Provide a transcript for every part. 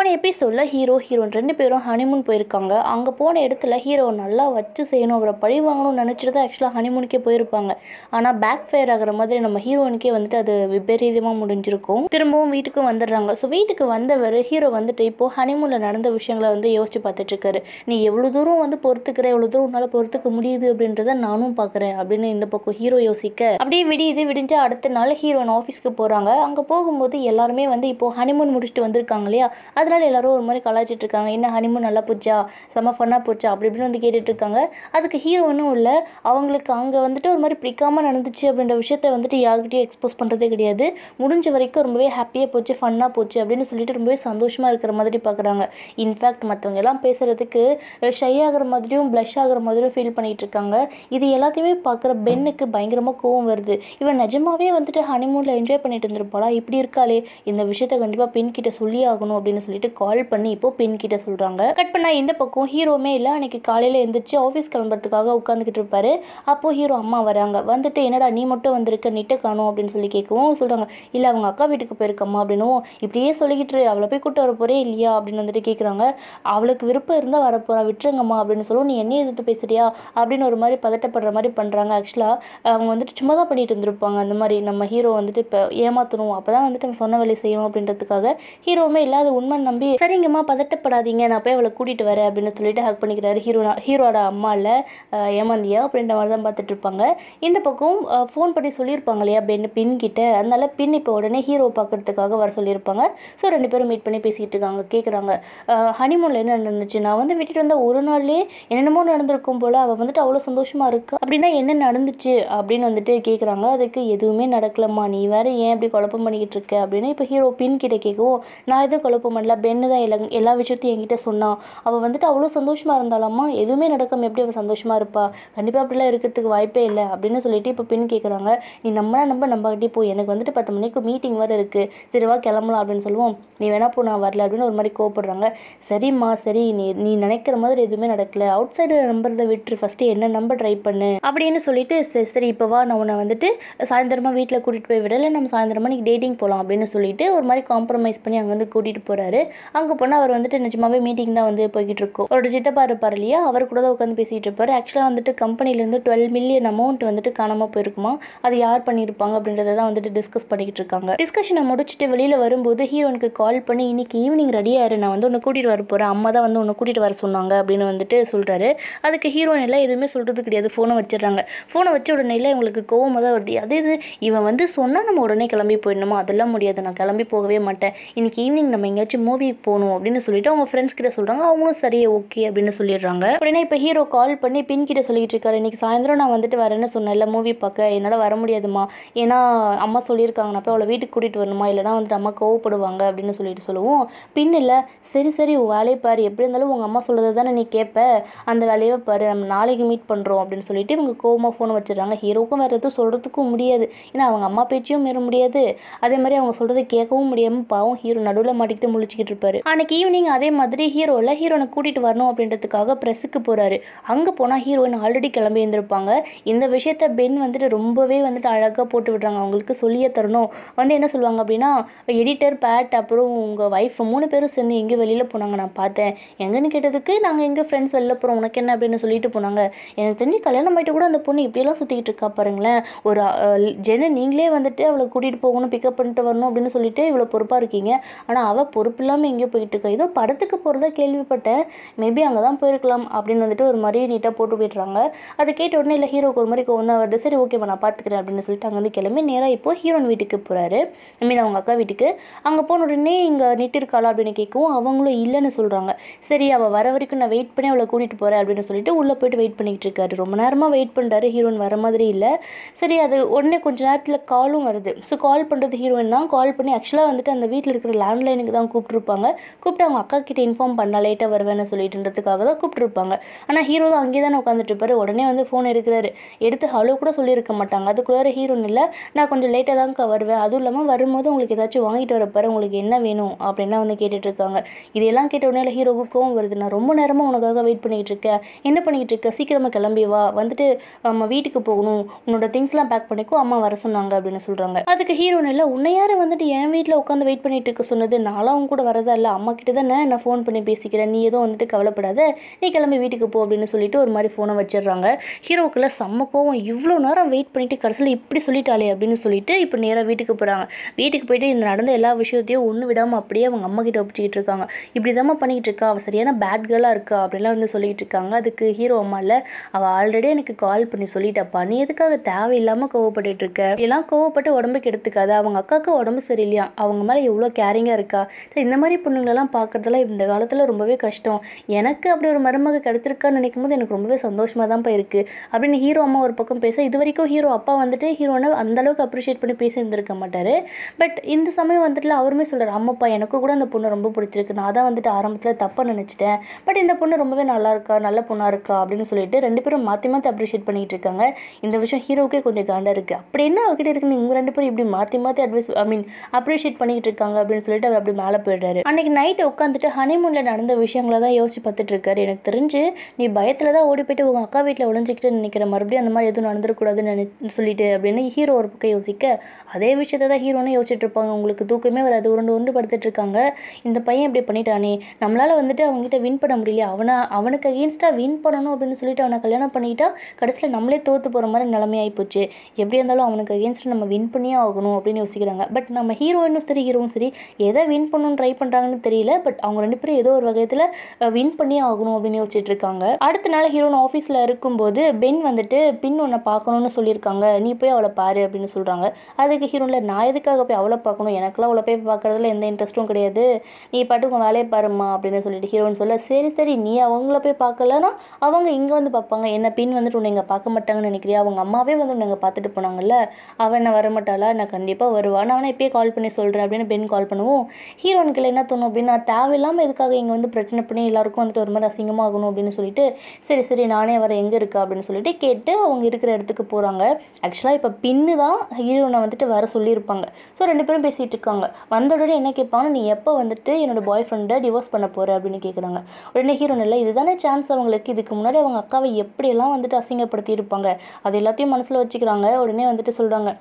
போன எபிசோடில் ஹீரோ ஹீரோன் ரெண்டு பேரும் ஹனிமூன் போயிருக்காங்க அங்கே போன இடத்துல ஹீரோ நல்லா வச்சு செய்யணும் அவரை பழி வாங்கணும்னு நினச்சிட்டு தான் ஆக்சுவலாக ஹனிமூனுக்கே போயிருப்பாங்க ஆனால் பேக் ஃபயர் ஆகிற மாதிரி நம்ம ஹீரோனுக்கே வந்துட்டு அது விபரீதமாக முடிஞ்சிருக்கும் திரும்பவும் வீட்டுக்கும் வந்துடுறாங்க ஸோ வீட்டுக்கு வந்தவர் ஹீரோ வந்துட்டு இப்போது ஹனிமூனில் நடந்த விஷயங்களை வந்து யோசிச்சு பார்த்துட்ருக்காரு நீ எவ்வளோ தூரம் வந்து பொறுத்துக்கிற எவ்வளோ தூரம் உன்னால் பொறுத்துக்க முடியுது அப்படின்றத நானும் பார்க்குறேன் அப்படின்னு இந்த பக்கம் ஹீரோ யோசிக்க அப்படியே விடியுது விடிஞ்சு அடுத்த நாள் ஹீரோன் ஆஃபீஸ்க்கு போகிறாங்க அங்கே போகும்போது எல்லாருமே வந்து இப்போது ஹனிமூன் முடிச்சுட்டு வந்திருக்காங்க இல்லையா அது அதனால் எல்லோரும் ஒரு மாதிரி கலாச்சிட்டு இருக்காங்க என்ன ஹனிமூன் நல்லா போச்சா செம்ம ஃபன்னாக போச்சா அப்படி இப்படின்னு வந்து கேட்டுட்ருக்காங்க அதுக்கு ஹீரோனும் இல்லை அவங்களுக்கு அங்கே வந்துட்டு ஒரு மாதிரி பிடிக்காமல் நடந்துச்சு அப்படின்ற விஷயத்த வந்துட்டு யாருக்கிட்டையும் எக்ஸ்போஸ் பண்ணுறதே கிடையாது முடிஞ்ச வரைக்கும் ரொம்பவே ஹாப்பியாக போச்சு ஃபன்னாக போச்சு அப்படின்னு சொல்லிட்டு ரொம்பவே சந்தோஷமாக இருக்கிற மாதிரி பார்க்குறாங்க இன்ஃபேக்ட் மற்றவங்க எல்லாம் பேசுகிறதுக்கு ஷை ஆகிற மாதிரியும் ப்ளஷ் ஆகிற மாதிரியும் ஃபீல் பண்ணிகிட்டு இருக்காங்க இது எல்லாத்தையுமே பார்க்குற பெண்ணுக்கு பயங்கரமாக கோவம் வருது இவன் நிஜமாவே வந்துட்டு ஹனிமூனில் என்ஜாய் பண்ணிட்டு இருந்திருப்பாளா இப்படி இருக்காளே இந்த விஷயத்த கண்டிப்பாக பெண் கிட்ட சொல்லி ஆகணும் அப்படின்னு சொல்லிட்டு சொல்லிட்டு கால் பண்ணி இப்போது பின் கிட்ட சொல்கிறாங்க கட் பண்ணா இந்த பக்கம் ஹீரோமே இல்லை அன்றைக்கி காலையில் எழுந்திரிச்சு ஆஃபீஸ் கிளம்புறதுக்காக உட்காந்துக்கிட்டு இருப்பார் அப்போது ஹீரோ அம்மா வராங்க வந்துட்டு என்னடா நீ மட்டும் வந்திருக்க நிட்ட காணும் அப்படின்னு சொல்லி கேட்கவும் சொல்கிறாங்க இல்லை அவங்க அக்கா வீட்டுக்கு போயிருக்கம்மா அப்படின்னும் இப்படியே சொல்லிக்கிட்டு அவளை போய் கூட்ட வர போகிறே இல்லையா அப்படின்னு வந்துட்டு கேட்குறாங்க அவளுக்கு விருப்பம் இருந்தால் வரப்போகிறா விட்டுருங்கம்மா அப்படின்னு சொல்லுவோம் நீ என்ன எதிர்த்து பேசுறியா அப்படின்னு ஒரு மாதிரி பதட்டப்படுற மாதிரி பண்ணுறாங்க ஆக்சுவலாக அவங்க வந்துட்டு சும்மா தான் பண்ணிட்டு இருந்திருப்பாங்க அந்த மாதிரி நம்ம ஹீரோ வந்துட்டு இப்போ ஏமாற்றணும் அப்பதான் வந்துட்டு நம்ம சொன்ன வேலை செய்யணும் அப்படின்றதுக்காக ஹீரோவுமே இல்லாத உண்மை நம்பி சரிங்கம்மா பதட்டப்படாதீங்க நான் போய் அவளை கூட்டிகிட்டு வரேன் அப்படின்னு சொல்லிட்டு ஹக் பண்ணிக்கிறாரு ஹீரோனா ஹீரோட அம்மா இல்லை ஏமாந்தியா அப்படின்ற மாதிரி தான் பார்த்துட்டு இருப்பாங்க இந்த பக்கம் ஃபோன் பண்ணி சொல்லியிருப்பாங்க இல்லையா பெண் பின் கிட்ட அதனால பின் இப்போ உடனே ஹீரோ பார்க்குறதுக்காக வர சொல்லியிருப்பாங்க ஸோ ரெண்டு பேரும் மீட் பண்ணி பேசிக்கிட்டு இருக்காங்க கேட்குறாங்க ஹனிமூனில் என்ன நடந்துச்சு நான் வந்து விட்டுட்டு வந்த ஒரு நாள்லேயே என்னென்னமோ நடந்திருக்கும் போல் அவள் வந்துட்டு அவ்வளோ சந்தோஷமாக இருக்கு அப்படின்னா என்ன நடந்துச்சு அப்படின்னு வந்துட்டு கேட்குறாங்க அதுக்கு எதுவுமே நடக்கலம்மா நீ வேறு ஏன் அப்படி குழப்பம் பண்ணிக்கிட்டு இருக்க அப்படின்னு இப்போ ஹீரோ பின் கிட்ட கேட்கவும் நான் எதுவும் குழப்பம் பண்ணல பெண்ணு தான் எல்லா எல்லா விஷயத்தையும் என்கிட்ட சொன்னான் அவள் வந்துட்டு அவ்வளோ சந்தோஷமாக இருந்தாலும்மா எதுவுமே நடக்காமல் எப்படி அவள் சந்தோஷமாக இருப்பா கண்டிப்பாக அப்படிலாம் இருக்கிறதுக்கு வாய்ப்பே இல்லை அப்படின்னு சொல்லிட்டு இப்போ பெண் கேட்குறாங்க நீ நம்மளா நம்ம நம்பாக்கிட்டே போய் எனக்கு வந்துட்டு பத்து மணிக்கு மீட்டிங் வேறு இருக்குது சரிவா கிளம்பலாம் அப்படின்னு சொல்லுவோம் நீ வேணா போ நான் வரல அப்படின்னு ஒரு மாதிரி கோவப்படுறாங்க சரிம்மா சரி நீ நீ நினைக்கிற மாதிரி எதுவுமே நடக்கல அவுட் சைடு நம்புறதை விட்டு ஃபஸ்ட்டு என்ன நம்ப ட்ரை பண்ணு அப்படின்னு சொல்லிட்டு சரி சரி இப்போ வா நான் உன்னை வந்துட்டு சாயந்தரமாக வீட்டில் கூட்டிகிட்டு போய் விடலை நம்ம சாயந்தரமாக நீ டேட்டிங் போகலாம் அப்படின்னு சொல்லிட்டு ஒரு மாதிரி காம்ப்ரமைஸ் பண்ணி அங்கே வந்து கூட்டிகிட்டு போகிறாரு அங்கே போனால் அவர் வந்துட்டு நிஜமாவே மீட்டிங் தான் வந்து போய்கிட்டு இருக்கும் அவரோட சித்தப்பா இருப்பார் இல்லையா அவர் கூட தான் உட்காந்து பேசிகிட்டு இருப்பார் ஆக்சுவலாக வந்துட்டு கம்பெனிலேருந்து டுவெல் மில்லியன் அமௌண்ட் வந்துட்டு காணாமல் போயிருக்குமா அது யார் பண்ணியிருப்பாங்க அப்படின்றத தான் வந்துட்டு டிஸ்கஸ் பண்ணிக்கிட்டு இருக்காங்க டிஸ்கஷனை முடிச்சுட்டு வெளியில் வரும்போது ஹீரோனுக்கு கால் பண்ணி இன்னைக்கு ஈவினிங் ரெடி நான் வந்து ஒன்று கூட்டிகிட்டு வர போகிறேன் அம்மா தான் வந்து ஒன்று கூட்டிகிட்டு வர சொன்னாங்க அப்படின்னு வந்துட்டு சொல்கிறாரு அதுக்கு ஹீரோன் எல்லாம் எதுவுமே சொல்கிறது கிடையாது ஃபோனை வச்சிடுறாங்க ஃபோனை வச்ச இல்லை இவங்களுக்கு கோவமாக தான் வருது அதே இது இவன் வந்து சொன்னால் நம்ம உடனே கிளம்பி போயிடணுமா அதெல்லாம் முடியாது நான் கிளம்பி போகவே மாட்டேன் இன்னைக்கு ஈவினிங் நம்ம எங்கேயாச்சும் மூவி மூவிக்கு போகணும் அப்படின்னு சொல்லிட்டு அவங்க ஃப்ரெண்ட்ஸ் கிட்ட சொல்கிறாங்க அவங்களும் சரி ஓகே அப்படின்னு சொல்லிடுறாங்க அப்படின்னா இப்போ ஹீரோ கால் பண்ணி பின் கிட்ட சொல்லிட்டு இருக்காரு இன்னைக்கு சாயந்தரம் நான் வந்துட்டு வரேன்னு இல்லை மூவி பார்க்க என்னால் வர முடியாதுமா ஏன்னா அம்மா சொல்லியிருக்காங்க நான் அவளை வீட்டுக்கு கூட்டிகிட்டு வரணுமா இல்லைனா வந்துட்டு அம்மா கோவப்படுவாங்க அப்படின்னு சொல்லிட்டு சொல்லுவோம் பின் இல்லை சரி சரி உன் வேலையை பாரு எப்படி இருந்தாலும் உங்கள் அம்மா சொல்கிறது தானே நீ கேட்ப அந்த வேலையை பாரு நம்ம நாளைக்கு மீட் பண்ணுறோம் அப்படின்னு சொல்லிட்டு இவங்க கோவமாக ஃபோனை வச்சிடறாங்க ஹீரோக்கும் வேறு எதுவும் சொல்கிறதுக்கும் முடியாது ஏன்னா அவங்க அம்மா பேச்சையும் மீற முடியாது அதே மாதிரி அவங்க சொல்கிறது கேட்கவும் முடியாமல் பாவம் ஹீரோ நடுவில் மாட்டிக்கிட்டு முழிச்சிக்கிட்டு இருப்பார் அன்னைக்கு ஈவினிங் அதே மாதிரி ஹீரோவில் ஹீரோனை கூட்டிகிட்டு வரணும் அப்படின்றதுக்காக ப்ரெஸ்ஸுக்கு போறாரு அங்கே போனால் ஹீரோயின் ஆல்ரெடி கிளம்பி இருந்திருப்பாங்க இந்த விஷயத்த பென் வந்துட்டு ரொம்பவே வந்துட்டு அழகாக போட்டு விடுறாங்க அவங்களுக்கு சொல்லியே தரணும் வந்து என்ன சொல்லுவாங்க அப்படின்னா எடிட்டர் பேட் அப்புறம் உங்கள் ஒய்ஃப் மூணு பேரும் சேர்ந்து எங்க வெளியில் போனாங்க நான் பார்த்தேன் எங்கேன்னு கேட்டதுக்கு நாங்கள் எங்க ஃப்ரெண்ட்ஸ் வெளில போகிறோம் உனக்கு என்ன அப்படின்னு சொல்லிட்டு போனாங்க எனக்கு தெரிஞ்சு கல்யாணம் ஆயிட்டு கூட அந்த பொண்ணு இப்படியெல்லாம் சுற்றிக்கிட்டு இருக்கா பாருங்களேன் ஒரு ஜென நீங்களே வந்துட்டு அவளை கூட்டிகிட்டு போகணும் பிக்கப் பண்ணிட்டு வரணும் அப்படின்னு சொல்லிட்டு இவ்வளோ பொறுப்பாக இருக்கீங்க ஆனால் அவள் பொறுப்பில் இல்லாமல் எங்கேயோ போயிட்டுருக்கோம் ஏதோ படத்துக்கு போகிறதா கேள்விப்பட்டேன் மேபி அங்கே தான் போயிருக்கலாம் அப்படின்னு வந்துட்டு ஒரு மாதிரி நீட்டாக போட்டு போயிடுறாங்க அதை கேட்ட உடனே இல்லை ஹீரோக்கு ஒரு மாதிரி ஒன்றா வருது சரி ஓகேப்பா நான் பார்த்துக்கிறேன் அப்படின்னு சொல்லிட்டு அங்கேருந்து கிளம்பி நேராக இப்போது ஹீரோன் வீட்டுக்கு போகிறாரு ஐ மீன் அவங்க அக்கா வீட்டுக்கு அங்கே போன உடனே இங்கே நிட்டிருக்காளா அப்படின்னு கேட்கவும் அவங்களும் இல்லைன்னு சொல்கிறாங்க சரி அவள் வர வரைக்கும் நான் வெயிட் பண்ணி அவளை கூட்டிகிட்டு போகிறேன் அப்படின்னு சொல்லிட்டு உள்ளே போயிட்டு வெயிட் பண்ணிகிட்டு இருக்காரு ரொம்ப நேரமாக வெயிட் பண்ணுறாரு ஹீரோன் வர மாதிரி இல்லை சரி அது உடனே கொஞ்சம் நேரத்தில் காலும் வருது ஸோ கால் பண்ணுறது ஹீரோயின் தான் கால் பண்ணி ஆக்சுவலாக வந்துட்டு அந்த வீட்டில் இருக்கிற லேண்ட்லைனுக்கு தான் கூப்பிட்டு கூப்பிட்ருப்பாங்க கூப்பிட்டு அவங்க அக்கா கிட்டே இன்ஃபார்ம் பண்ணால் லேட்டாக வருவேன்னு சொல்லிட்டுன்றதுக்காக தான் கூப்பிட்ருப்பாங்க ஆனால் ஹீரோ தான் அங்கேயே தானே உட்காந்துட்டு உடனே வந்து ஃபோன் எடுக்கிறாரு எடுத்து ஹலோ கூட சொல்லியிருக்க மாட்டாங்க அதுக்குள்ளே ஹீரோன் இல்லை நான் கொஞ்சம் லேட்டாக தான் அக்கா வருவேன் அதுவும் இல்லாமல் வரும்போது உங்களுக்கு ஏதாச்சும் வாங்கிட்டு வரப்பாரு உங்களுக்கு என்ன வேணும் அப்படின்லாம் வந்து கேட்டுட்ருக்காங்க இதெல்லாம் கேட்ட உடனே ஹீரோவுக்கு கோவம் வருது நான் ரொம்ப நேரமாக உனக்காக வெயிட் பண்ணிகிட்டு இருக்கேன் என்ன பண்ணிக்கிட்டு இருக்க சீக்கிரமாக கிளம்பி வா வந்துட்டு நம்ம வீட்டுக்கு போகணும் உன்னோட திங்ஸ்லாம் பேக் பண்ணிக்கோ அம்மா வர சொன்னாங்க அப்படின்னு சொல்கிறாங்க அதுக்கு ஹீரோன் இல்லை உன்னை வந்துட்டு என் வீட்டில் உட்காந்து வெயிட் பண்ணிட்டு இருக்க சொன்னது நானும் அவங்க கூட வரதா இல்லை அம்மாக்கிட்ட தானே நான் ஃபோன் பண்ணி பேசிக்கிறேன் நீ எதுவும் வந்துட்டு கவலைப்படாத நீ கிளம்பி வீட்டுக்கு போ அப்படின்னு சொல்லிட்டு ஒரு மாதிரி ஃபோனை வச்சிடுறாங்க ஹீரோக்குள்ள செம்ம கோவம் இவ்வளோ நேரம் வெயிட் பண்ணிட்டு கடைசியில் இப்படி சொல்லிட்டாளே அப்படின்னு சொல்லிட்டு இப்போ நேராக வீட்டுக்கு போகிறாங்க வீட்டுக்கு போயிட்டு இந்த நடந்த எல்லா விஷயத்தையும் ஒன்று விடாமல் அப்படியே அவங்க அம்மா கிட்டே ஒப்பிச்சிக்கிட்டு இருக்காங்க இப்படி தான் பண்ணிக்கிட்டு இருக்கா அவள் சரியான பேட் கேர்ளாக இருக்கா அப்படிலாம் வந்து சொல்லிகிட்டு இருக்காங்க அதுக்கு ஹீரோ அம்மா இல்லை அவள் ஆல்ரெடி எனக்கு கால் பண்ணி சொல்லிட்டாப்பா நீ எதுக்காக தேவையில்லாமல் கோவப்பட்டு இருக்க எல்லாம் கோவப்பட்டு உடம்புக்கு எடுத்துக்காது அவங்க அக்காவுக்கு உடம்பு சரியில்லையா அவங்க மேலே எவ்வளோ கேரிங்காக இருக்கா சரி இந்த மாதிரி பொண்ணுங்களெல்லாம் பார்க்குறதுலாம் இந்த காலத்தில் ரொம்பவே கஷ்டம் எனக்கு அப்படி ஒரு மருமக கிடச்சிருக்கான்னு நினைக்கும் போது எனக்கு ரொம்பவே சந்தோஷமாக தான்ப்பா இருக்குது அப்படின்னு ஹீரோ அம்மா ஒரு பக்கம் பேச இது வரைக்கும் ஹீரோ அப்பா வந்துட்டு ஹீரோனை அந்தளவுக்கு அப்ரிஷியேட் பண்ணி இருந்திருக்க மாட்டார் பட் இந்த சமயம் வந்துட்டு அவருமே சொல்கிறார் அம்மாப்பா எனக்கு கூட அந்த பொண்ணு ரொம்ப பிடிச்சிருக்கு நான் தான் வந்துட்டு ஆரம்பத்தில் தப்பாக நினச்சிட்டேன் பட் இந்த பொண்ணு ரொம்பவே நல்லா இருக்கா நல்ல பொண்ணாக இருக்கா அப்படின்னு சொல்லிட்டு ரெண்டு பேரும் மாற்றி மாற்றி அப்ரிஷியேட் பண்ணிகிட்டு இருக்காங்க இந்த விஷயம் ஹீரோவுக்கே கொஞ்சம் காண்டாக இருக்குது அப்படி என்ன அவர்கிட்ட இருக்குன்னு இவங்க ரெண்டு பேரும் இப்படி மாற்றி மாற்றி அட்வைஸ் ஐ மீன் அப்ரிஷியேட் பண்ணிக்கிட்டு இருக்காங்க அப்படின்னு சொல்லிட்டு அவர் அப்படி மேலே போயிடுறாரு சொல்கிறாரு அன்னைக்கு நைட்டு உட்காந்துட்டு ஹனிமூனில் நடந்த விஷயங்கள தான் யோசிச்சு பார்த்துட்டு இருக்காரு எனக்கு தெரிஞ்சு நீ பயத்தில் தான் ஓடி போயிட்டு உங்கள் அக்கா வீட்டில் ஒழிஞ்சிக்கிட்டு நினைக்கிற மறுபடியும் அந்த மாதிரி எதுவும் நடந்துடக்கூடாதுன்னு நினை சொல்லிட்டு அப்படின்னு ஹீரோ ஒரு பக்கம் யோசிக்க அதே விஷயத்த தான் ஹீரோனே யோசிச்சுட்டு இருப்பாங்க உங்களுக்கு தூக்கமே வராது உருண்டு உருண்டு படுத்துட்டு இருக்காங்க இந்த பையன் இப்படி பண்ணிட்டானே நம்மளால் வந்துட்டு அவங்ககிட்ட வின் பண்ண முடியல அவனா அவனுக்கு அகேன்ஸ்டாக வின் பண்ணணும் அப்படின்னு சொல்லிட்டு அவனை கல்யாணம் பண்ணிக்கிட்டா கடைசியில் நம்மளே தோற்று போகிற மாதிரி நிலைமையாகி போச்சு எப்படி இருந்தாலும் அவனுக்கு அகேன்ஸ்டாக நம்ம வின் பண்ணியே ஆகணும் அப்படின்னு யோசிக்கிறாங்க பட் நம்ம ஹீரோயினும் சரி ஹீரோவும் சரி எதை வின் பண்ணணும்னு ட்ரை பண்ணுறாங்கன்னு தெரியல பட் அவங்க ரெண்டு பேரும் ஏதோ ஒரு வகையத்தில் வின் பண்ணி ஆகணும் அப்படின்னு யோசிச்சுட்டு இருக்காங்க அடுத்த நாள் ஹீரோன் ஆஃபீஸில் இருக்கும்போது பென் வந்துட்டு பின் ஒன்றை பார்க்கணும்னு சொல்லியிருக்காங்க நீ போய் அவளை பாரு அப்படின்னு சொல்கிறாங்க அதுக்கு ஹீரோனில் நான் எதுக்காக போய் அவளை பார்க்கணும் எனக்குலாம் அவளை போய் பார்க்குறதுல எந்த இன்ட்ரெஸ்ட்டும் கிடையாது நீ பாட்டுக்கு உங்கள் வேலையை பாருமா அப்படின்னு சொல்லிட்டு ஹீரோன்னு சொல்ல சரி சரி நீ அவங்கள போய் பார்க்கலனா அவங்க இங்கே வந்து பார்ப்பாங்க என்ன பின் வந்துட்டு உன்னை இங்கே பார்க்க மாட்டாங்கன்னு நினைக்கிறியா அவங்க அம்மாவே வந்து உன்னை பார்த்துட்டு போனாங்கல்ல அவன் என்ன வரமாட்டாளா நான் கண்டிப்பாக வருவான் நான் அவனை இப்போயே கால் பண்ணி சொல்கிறேன் அப்படின்னு பெண் கால் பண்ணுவோம் ஹீரோனுக்கு என்ன தோணும் அப்படின்னா தேவையில்லாமல் எதுக்காக இங்கே வந்து பிரச்சனை பண்ணி எல்லாருக்கும் வந்துட்டு ஒரு மாதிரி அசிங்கமாகணும் அப்படின்னு சொல்லிட்டு சரி சரி நானே வர எங்கே இருக்கா அப்படின்னு சொல்லிட்டு கேட்டு அவங்க இருக்கிற இடத்துக்கு போகிறாங்க ஆக்சுவலாக இப்போ பின்னு தான் ஹீரோனை வந்துட்டு வர சொல்லியிருப்பாங்க ஸோ ரெண்டு பேரும் பேசிகிட்டு இருக்காங்க வந்த உடனே என்ன கேட்பாங்க நீ எப்போ வந்துட்டு என்னோடய பாய் ஃப்ரெண்டை டிவோர்ஸ் பண்ண போகிற அப்படின்னு கேட்குறாங்க உடனே ஹீரோன் இல்லை இதுதானே சான்ஸ் அவங்களுக்கு இதுக்கு முன்னாடி அவங்க அக்காவை எப்படியெல்லாம் வந்துட்டு அசிங்கப்படுத்தி இருப்பாங்க அது எல்லாத்தையும் மனசில் வச்சுக்கிறாங்க உடனே வந்துட்டு சொல்கிறாங்க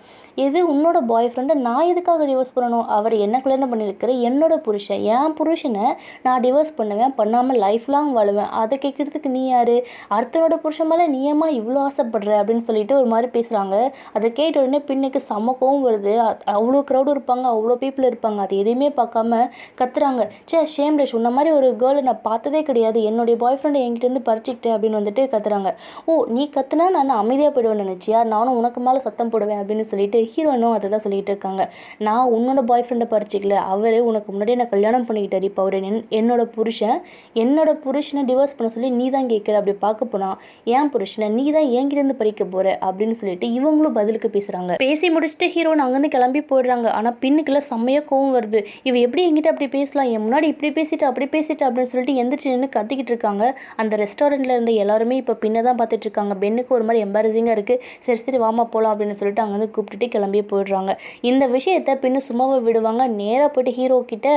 இது உன்னோட பாய் ஃப்ரெண்டை நான் எதுக்காக டிவோர்ஸ் பண்ணணும் அவர் என்ன கல்யாணம் பண்ணியிருக்கிற என்னோட புரிஷ் புருஷன் என் புருஷனை நான் டிவோர்ஸ் பண்ணுவேன் பண்ணாமல் லைஃப் லாங் வாழுவேன் அதை கேட்குறதுக்கு நீ யார் அடுத்தனோட புருஷன் மேலே நீ ஏமா இவ்வளோ ஆசைப்படுற அப்படின்னு சொல்லிட்டு ஒரு மாதிரி பேசுகிறாங்க அதை கேட்ட உடனே பின்னுக்கு சமக்கவும் வருது அவ்வளோ க்ரௌடு இருப்பாங்க அவ்வளோ பீப்புள் இருப்பாங்க அது எதையுமே பார்க்காம கத்துறாங்க சே ஷேம் ரேஷ் உன்ன மாதிரி ஒரு கேர்ளை நான் பார்த்ததே கிடையாது என்னுடைய பாய் ஃப்ரெண்டை என்கிட்டருந்து பறிச்சிக்கிட்டேன் அப்படின்னு வந்துட்டு கத்துறாங்க ஓ நீ கத்துனா நான் அமைதியாக போயிடுவேன் நினச்சியா நானும் உனக்கு மேலே சத்தம் போடுவேன் அப்படின்னு சொல்லிட்டு ஹீரோனும் அதை தான் சொல்லிட்டு இருக்காங்க நான் உன்னோட பாய் ஃப்ரெண்டை பறிச்சிக்கல அவர் உனக்கு முன்னாடி கல்யாணம் பண்ணிக்கிட்டார் இப்போ அவர் என் என்னோட புருஷன் என்னோட புருஷனை டிவோர்ஸ் பண்ண சொல்லி நீ தான் கேட்குற அப்படி பார்க்க போனால் ஏன் புருஷனை நீ தான் என்கிட்டேருந்து பறிக்க போகிற அப்படின்னு சொல்லிட்டு இவங்களும் பதிலுக்கு பேசுகிறாங்க பேசி முடிச்சுட்டு ஹீரோன் அங்கேருந்து கிளம்பி போயிடுறாங்க ஆனால் பின்னுக்குள்ள செம்மையாக கோவம் வருது இவ எப்படி எங்கிட்ட அப்படி பேசலாம் என் முன்னாடி இப்படி பேசிட்டு அப்படி பேசிட்டு அப்படின்னு சொல்லிட்டு எந்திரிச்சு நின்று கத்திக்கிட்டு இருக்காங்க அந்த ரெஸ்டாரண்ட்டில் இருந்த எல்லாருமே இப்போ பின்ன தான் பார்த்துட்டு இருக்காங்க பெண்ணுக்கு ஒரு மாதிரி எம்பாரசிங்காக இருக்குது சரி சரி வாமா போகலாம் அப்படின்னு சொல்லிட்டு அங்கேருந்து கூப்பிட்டுட்டு கிளம்பி போயிடுறாங்க இந்த விஷயத்தை பின்னு சும்மாவை விடுவாங்க நேராக போய்ட்டு ஹீரோ கிட்ட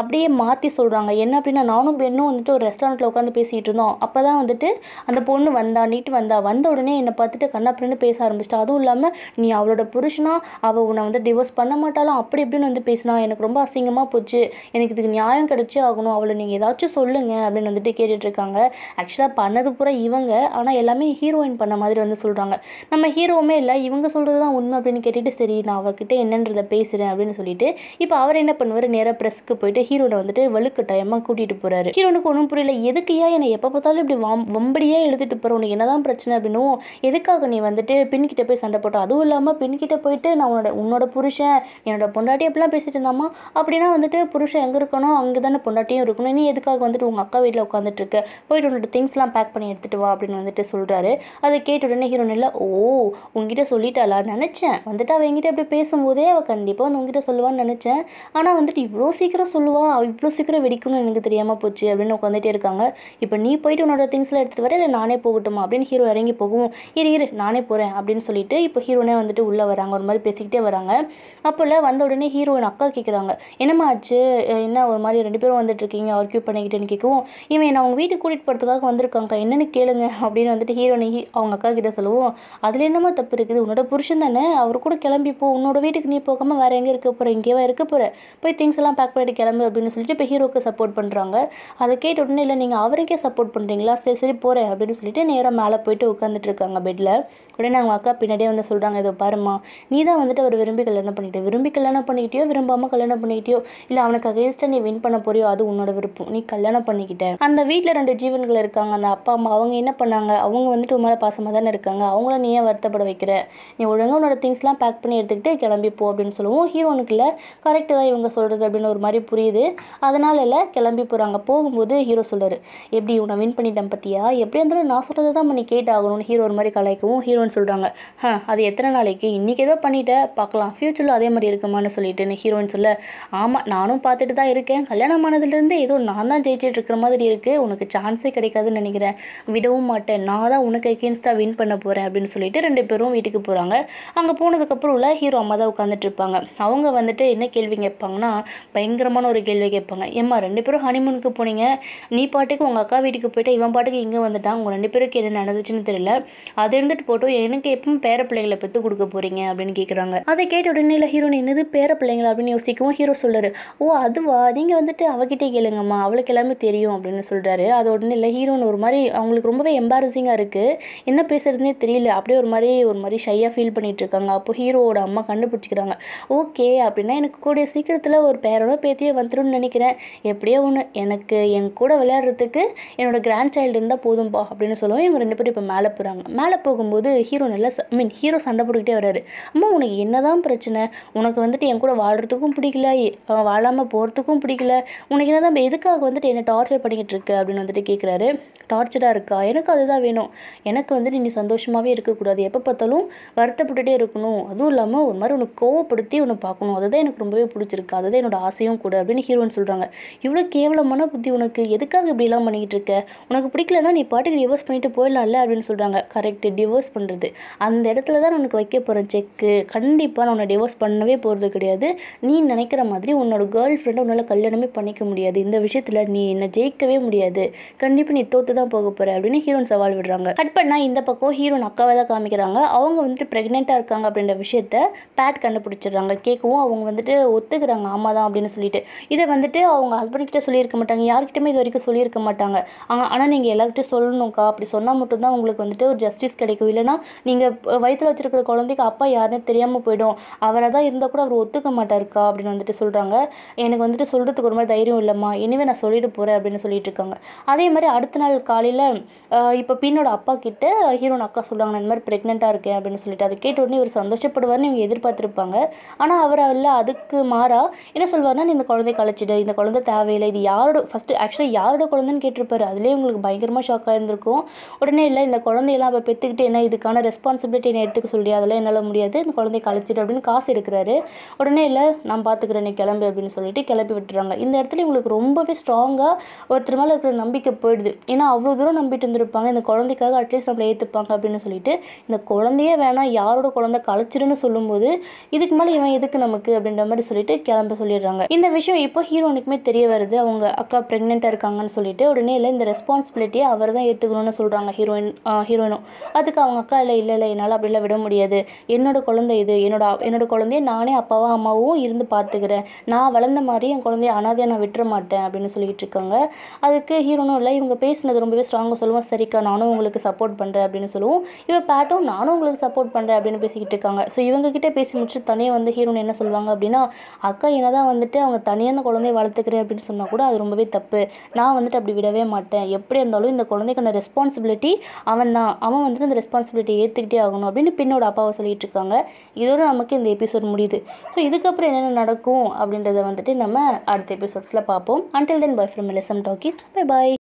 அப்படியே மாற்றி சொல்கிறாங்க என்ன அப்படின்னா நானும் பெண்ணும் வந்துட்டு ஒரு ரெஸ்டாரண்ட்டில் உட்காந்து பேசிகிட்டு இருந்தோம் அப்போ தான் வந்துட்டு அந்த பொண்ணு வந்தா நீட்டு வந்தா வந்த உடனே என்னை பார்த்துட்டு கண்ணா கண்ணாப்பின்னு பேச ஆரம்பிச்சிட்டா அதுவும் இல்லாமல் நீ அவளோட புருஷனா அவள் உன்னை வந்து டிவோர்ஸ் பண்ண மாட்டாலும் அப்படி இப்படின்னு வந்து பேசினா எனக்கு ரொம்ப அசிங்கமாக போச்சு எனக்கு இதுக்கு நியாயம் கிடச்சே ஆகணும் அவளை நீங்கள் ஏதாச்சும் சொல்லுங்கள் அப்படின்னு வந்துட்டு கேட்டுட்ருக்காங்க ஆக்சுவலாக பண்ணது பூரா இவங்க ஆனால் எல்லாமே ஹீரோயின் பண்ண மாதிரி வந்து சொல்கிறாங்க நம்ம ஹீரோவுமே இல்லை இவங்க சொல்கிறது தான் உண்மை அப்படின்னு கேட்டுட்டு சரி நான் அவர்கிட்ட என்னன்றதை பேசுகிறேன் அப்படின்னு சொல்லிட்டு இப்போ அவர் என்ன பண்ணுவார் நேராக ப்ரெஸ்க்கு போயிட்டு ஹீரோட வந்துட்டு வலுக்கட்டாயமாக கூட்டிகிட்டு போகிறாரு ஹீரோனுக்கு ஒன்றும் புரியல எதுக்கையா என்னை எப்போ பார்த்தாலும் இப்படி வாம் வம்படியாக எழுதிட்டு போகிற உனக்கு என்னதான் பிரச்சனை அப்படின்னும் எதுக்காக நீ வந்துட்டு பின்கிட்ட போய் சண்டை போட்டோம் அதுவும் இல்லாமல் பின்கிட்ட போயிட்டு நான் உன்னோட உன்னோட புருஷன் என்னோட பொண்டாட்டி அப்படிலாம் பேசிட்டு இருந்தாமா அப்படின்னா வந்துட்டு புருஷன் எங்கே இருக்கணும் அங்கே தானே பொண்டாட்டியும் இருக்கணும் நீ எதுக்காக வந்துட்டு உங்கள் அக்கா வீட்டில் உட்காந்துட்டு இருக்க போயிட்டு உன்னோட திங்ஸ்லாம் பேக் பண்ணி எடுத்துட்டு வா அப்படின்னு வந்துட்டு சொல்கிறாரு அதை கேட்ட உடனே ஹீரோன் இல்லை ஓ உங்ககிட்ட சொல்லிட்டாளா நினச்சேன் வந்துட்டு அவள் எங்கிட்ட அப்படி பேசும்போதே அவள் கண்டிப்பாக வந்து உங்ககிட்ட சொல்லுவான்னு நினச்சேன் ஆனால் வந்துட்டு இவ்வளோ சீக்கிரம் தான் சொல்லுவான் இவ்வளோ சீக்கிரம் வெடிக்கணும்னு எனக்கு தெரியாமல் போச்சு அப்படின்னு உட்காந்துட்டே இருக்காங்க இப்போ நீ போயிட்டு உன்னோட திங்ஸ்லாம் எடுத்துகிட்டு வர இல்லை நானே போகட்டுமா அப்படின்னு ஹீரோ இறங்கி போகும் இரு இரு நானே போகிறேன் அப்படின்னு சொல்லிட்டு இப்போ ஹீரோனே வந்துட்டு உள்ளே வராங்க ஒரு மாதிரி பேசிக்கிட்டே வராங்க அப்போல்ல வந்த உடனே ஹீரோயின் அக்கா கேட்குறாங்க என்னம்மா ஆச்சு என்ன ஒரு மாதிரி ரெண்டு பேரும் வந்துட்டு இருக்கீங்க ஆர்கியூ பண்ணிக்கிட்டேன்னு கேட்கவும் இவன் என்ன அவங்க வீட்டுக்கு கூட்டிகிட்டு போகிறதுக்காக வந்திருக்காங்க என்னென்னு கேளுங்க அப்படின்னு வந்துட்டு ஹீரோனை அவங்க அக்கா கிட்ட சொல்லுவோம் அதில் என்னம்மா தப்பு இருக்குது உன்னோட புருஷன் தானே அவர் கூட கிளம்பி போ உன்னோட வீட்டுக்கு நீ போகாமல் வேறு எங்கே இருக்க போகிற இங்கேயே இருக்க போகிற போய் திங்ஸ் எல்லாம் பேக் பண்ணிட்டு கிளம்பு அப்படின்னு சொல்லிட்டு இப்போ ஹீரோக்கு சப்போர்ட் பண்ணுறாங்க அதை கேட்ட உடனே இல்லை நீங்கள் அவருக்கே சப்போர்ட் பண்ணுறீங்களா சரி சரி போகிறேன் அப்படின்னு சொல்லிட்டு நேராக மேலே போயிட்டு உட்காந்துட்டு இருக்காங்க பெட்டில் உடனே அவங்க அக்கா பின்னாடியே வந்து சொல்கிறாங்க இதோ பாருமா நீ தான் வந்துட்டு அவர் விரும்பி கல்யாணம் பண்ணிக்கிட்டே விரும்பி கல்யாணம் பண்ணிக்கிட்டியோ விரும்பாமல் கல்யாணம் பண்ணிக்கிட்டியோ இல்லை அவனுக்கு அகேன்ஸ்டாக நீ வின் பண்ண போறியோ அது உன்னோட விருப்பம் நீ கல்யாணம் பண்ணிக்கிட்ட அந்த வீட்டில் ரெண்டு ஜீவன்கள் இருக்காங்க அந்த அப்பா அம்மா அவங்க என்ன பண்ணாங்க அவங்க வந்துட்டு உமால பாசமாக தானே இருக்காங்க அவங்கள நீ ஏன் வருத்தப்பட வைக்கிற நீ ஒழுங்காக உன்னோட திங்ஸ்லாம் பேக் பண்ணி எடுத்துக்கிட்டு கிளம்பி போ அப்படின்னு சொல்லுவோம் ஹீரோனுக்கு இல்லை கரெக்டு தான் இவங்க சொல்கிறது அப்படின்னு ஒரு மாதிரி புரியுது அதனால இல்லை கிளம்பி போகிறாங்க போகும்போது ஹீரோ சொல்கிறார் எப்படி உன்னை வின் பண்ணிட்டேன் பற்றியா எப்படி இருந்தாலும் நான் சொல்கிறது தான் பண்ணி கேட்டாகணும்னு ஹீரோ ஒரு மாதிரி கலாய்க்கவும் ஹீரோன்னு சொல்கிறாங்க ஆ அது எத்தனை நாளைக்கு இன்றைக்கி ஏதோ பண்ணிவிட்டேன் பார்க்கலாம் ஃப்யூச்சரில் அதே மாதிரி இருக்குமான்னு சொல்லிட்டுன்னு ஹீரோன்னு சொல்ல ஆமாம் நானும் பார்த்துட்டு தான் இருக்கேன் கல்யாணம் ஆனதுலேருந்து ஏதோ நான் தான் ஜெயிச்சிட்டு இருக்கிற மாதிரி இருக்குது உனக்கு சான்ஸே கிடைக்காதுன்னு நினைக்கிறேன் விடவும் மாட்டேன் நான் தான் உனக்கு எகேன்ஸ்டாக வின் பண்ண போகிறேன் அப்படின்னு சொல்லிட்டு ரெண்டு பேரும் வீட்டுக்கு போகிறாங்க அங்கே போனதுக்கப்புறம் உள்ள ஹீரோ அம்மா தான் உட்காந்துட்டு இருப்பாங்க அவங்க வந்துட்டு என்ன கேள்வி கேட்பாங்கன்னா பயங்கரமாக தப்பான ஒரு கேள்வி கேட்பாங்க ஏம்மா ரெண்டு பேரும் ஹனிமூனுக்கு போனீங்க நீ பாட்டுக்கு உங்கள் அக்கா வீட்டுக்கு போயிட்டு இவன் பாட்டுக்கு இங்கே வந்துட்டான் உங்கள் ரெண்டு பேருக்கு என்ன நடந்துச்சுன்னு தெரியல அது இருந்துட்டு போட்டோம் எனக்கு எப்பவும் பேர பிள்ளைங்களை பெற்று கொடுக்க போகிறீங்க அப்படின்னு கேட்குறாங்க அதை கேட்ட உடனே இல்லை ஹீரோன் என்னது பேர பிள்ளைங்களா அப்படின்னு யோசிக்கவும் ஹீரோ சொல்கிறாரு ஓ அதுவா நீங்கள் வந்துட்டு அவகிட்டே கேளுங்கம்மா அவளுக்கு எல்லாமே தெரியும் அப்படின்னு சொல்கிறாரு அது உடனே இல்லை ஹீரோன் ஒரு மாதிரி அவங்களுக்கு ரொம்பவே எம்பாரசிங்காக இருக்குது என்ன பேசுகிறதுனே தெரியல அப்படியே ஒரு மாதிரி ஒரு மாதிரி ஷையாக ஃபீல் பண்ணிகிட்டு இருக்காங்க அப்போ ஹீரோவோட அம்மா கண்டுபிடிச்சிக்கிறாங்க ஓகே அப்படின்னா எனக்கு கூடிய சீக்கிரத்தில் ஒரு பேரோட பேத்தியோ வெளியே வந்துடும் நினைக்கிறேன் எப்படியோ ஒன்று எனக்கு என் கூட விளையாடுறதுக்கு என்னோடய கிராண்ட் சைல்டு இருந்தால் போதும்பா அப்படின்னு சொல்லுவோம் இவங்க ரெண்டு பேரும் இப்போ மேலே போகிறாங்க மேலே போகும்போது ஹீரோ நல்லா ச மீன் ஹீரோ சண்டை போட்டுக்கிட்டே வர்றாரு அம்மா உனக்கு என்ன தான் பிரச்சனை உனக்கு வந்துட்டு என் கூட வாழ்கிறதுக்கும் பிடிக்கல அவன் வாழாமல் போகிறதுக்கும் பிடிக்கல உனக்கு என்ன தான் எதுக்காக வந்துட்டு என்னை டார்ச்சர் பண்ணிக்கிட்டு இருக்கு அப்படின்னு வந்துட்டு கேட்குறாரு டார்ச்சராக இருக்கா எனக்கு அதுதான் வேணும் எனக்கு வந்துட்டு நீ சந்தோஷமாகவே இருக்கக்கூடாது எப்போ பார்த்தாலும் வருத்தப்பட்டுகிட்டே இருக்கணும் அதுவும் இல்லாமல் ஒரு மாதிரி உனக்கு கோவப்படுத்தி உன்னை பார்க்கணும் அதுதான் எனக்கு ரொம்பவே பிடிச்சிருக்கு அதுதான் என்னோடய ஆசையும் கூட அப்படின்னு ஹீரோன்னு சொல்கிறாங்க இவ்வளோ கேவலமான புத்தி உனக்கு எதுக்காக இப்படிலாம் பண்ணிக்கிட்டு இருக்க உனக்கு பிடிக்கலன்னா நீ பாட்டுக்கு டிவோர்ஸ் பண்ணிட்டு போயிடலாம்ல அப்படின்னு சொல்கிறாங்க கரெக்ட் டிவோர்ஸ் பண்ணுறது அந்த இடத்துல தான் உனக்கு வைக்க போகிறேன் செக்கு கண்டிப்பாக நான் உன்னை டிவோர்ஸ் பண்ணவே போகிறது கிடையாது நீ நினைக்கிற மாதிரி உன்னோட கேர்ள் ஃப்ரெண்டை உன்னால் கல்யாணமே பண்ணிக்க முடியாது இந்த விஷயத்தில் நீ என்னை ஜெயிக்கவே முடியாது கண்டிப்பாக நீ தோற்று தான் போக போகிற அப்படின்னு ஹீரோன் சவால் விடுறாங்க கட் பண்ணால் இந்த பக்கம் ஹீரோன் அக்காவை தான் காமிக்கிறாங்க அவங்க வந்துட்டு ப்ரெக்னெண்ட்டாக இருக்காங்க அப்படின்ற விஷயத்த பேட் கண்டுபிடிச்சிடுறாங்க கேட்கவும் அவங்க வந்துட்டு ஒத்துக்கிறாங்க ஆமாதான் தான் அப்படின்னு சொல்லிட்டு சொல்லிட்டு இதை வந்துட்டு அவங்க ஹஸ்பண்ட்கிட்ட சொல்லியிருக்க மாட்டாங்க யார்கிட்டயுமே இது வரைக்கும் சொல்லியிருக்க மாட்டாங்க ஆனால் நீங்கள் எல்லாருக்கிட்டையும் சொல்லணும்க்கா அப்படி சொன்னால் மட்டும்தான் உங்களுக்கு வந்துட்டு ஒரு ஜஸ்டிஸ் கிடைக்கும் இல்லைனா நீங்கள் வயிற்றில் வச்சிருக்கிற குழந்தைக்கு அப்பா யாருன்னு தெரியாமல் போயிடும் அவராக தான் இருந்தால் கூட அவர் ஒத்துக்க மாட்டாருக்கா அப்படின்னு வந்துட்டு சொல்கிறாங்க எனக்கு வந்துட்டு சொல்கிறதுக்கு ஒரு மாதிரி தைரியம் இல்லைம்மா இனிமேல் நான் சொல்லிட்டு போகிறேன் அப்படின்னு சொல்லிட்டு இருக்காங்க அதே மாதிரி அடுத்த நாள் காலையில் இப்போ பின்னோட அப்பா கிட்ட ஹீரோன் அக்கா சொல்கிறாங்க நான் இந்த மாதிரி ப்ரெக்னெண்ட்டாக இருக்கேன் அப்படின்னு சொல்லிட்டு அதை கேட்ட உடனே இவர் சந்தோஷப்படுவார்னு இவங்க எதிர்பார்த்துருப்பாங்க ஆனால் அவர் இல்லை அதுக்கு மாறா என்ன சொல்வார்னா இந்த குழந்தை கழிச்சிடு இந்த குழந்தை தேவையில்லை இது யாரோட ஃபஸ்ட்டு ஆக்சுவலாக யாரோட குழந்தைன்னு கேட்டிருப்பாரு அதுலேயே உங்களுக்கு பயங்கரமாக ஷாக்காக இருந்திருக்கும் உடனே இல்லை இந்த குழந்தையெல்லாம் அப்போ பெற்றுக்கிட்டு என்ன இதுக்கான ரெஸ்பான்சிபிலிட்டி என்ன எடுத்துக்க சொல்லி அதெல்லாம் என்னால் முடியாது இந்த குழந்தைய கழிச்சிட்டு அப்படின்னு காசு எடுக்கிறாரு உடனே இல்லை நான் பார்த்துக்கிறேன் நீ கிளம்பு அப்படின்னு சொல்லிட்டு கிளப்பி விட்டுறாங்க இந்த இடத்துல இவங்களுக்கு ரொம்பவே ஸ்ட்ராங்காக ஒருத்தர் மேலே இருக்கிற நம்பிக்கை போயிடுது ஏன்னா அவ்வளோ தூரம் நம்பிட்டு இருந்திருப்பாங்க இந்த குழந்தைக்காக அட்லீஸ்ட் நம்மளை ஏற்றுப்பாங்க அப்படின்னு சொல்லிட்டு இந்த குழந்தையே வேணாம் யாரோட குழந்தை கழிச்சிடுன்னு சொல்லும்போது இதுக்கு மேலே இவன் எதுக்கு நமக்கு அப்படின்ற மாதிரி சொல்லிட்டு கிளம்ப சொல்லிடுறாங்க இந்த விஷயம் இப்போ ஹீரோனுக்குமே தெரிய வருது அவங்க அக்கா ப்ரெக்னெண்ட்டாக இருக்காங்கன்னு சொல்லிட்டு உடனே இல்லை இந்த ரெஸ்பான்சிபிலிட்டியை அவர் தான் ஏற்றுக்கணும்னு சொல்கிறாங்க ஹீரோயின் ஹீரோயினும் அதுக்கு அவங்க அக்கா இல்லை இல்லை இல்லை என்னால் அப்படிலாம் விட முடியாது என்னோடய குழந்தை இது என்னோட என்னோட குழந்தைய நானே அப்பாவும் அம்மாவும் இருந்து பார்த்துக்கிறேன் நான் வளர்ந்த மாதிரி என் குழந்தைய அனாதையை நான் விட்டுற மாட்டேன் அப்படின்னு சொல்லிகிட்டு இருக்காங்க அதுக்கு ஹீரோனும் இல்லை இவங்க பேசினது ரொம்பவே ஸ்ட்ராங்காக சொல்லுவோம் சரிக்கா நானும் உங்களுக்கு சப்போர்ட் பண்ணுறேன் அப்படின்னு சொல்லுவோம் இவன் பேட்டும் நானும் உங்களுக்கு சப்போர்ட் பண்ணுறேன் அப்படின்னு பேசிக்கிட்டு இருக்காங்க ஸோ இவங்ககிட்ட பேசி முடிச்சு தனியாக வந்து ஹீரோன் என்ன சொல்லுவாங்க அப்படின்னா அக்கா என்ன தான் வந்துட்டு அவங்க தனியாக அந்த குழந்தைய வளர்த்துக்கிறேன் அப்படின்னு சொன்னால் கூட அது ரொம்பவே தப்பு நான் வந்துட்டு அப்படி விடவே மாட்டேன் எப்படி இருந்தாலும் இந்த குழந்தைக்கான ரெஸ்பான்சிபிலிட்டி அவன் தான் அவன் வந்துட்டு அந்த ரெஸ்பான்சிபிலிட்டி ஏற்றுக்கிட்டே ஆகணும் அப்படின்னு பின்னோட அப்பாவை சொல்லிகிட்டு இருக்காங்க இதோட நமக்கு இந்த எபிசோட் முடியுது ஸோ இதுக்கப்புறம் என்னென்ன நடக்கும் அப்படின்றத வந்துட்டு நம்ம அடுத்த எபிசோட்ஸில் பார்ப்போம் அன்டில் தென் பாய் ஃப்ரம் லெசம் டாக்கிஸ் பை பாய்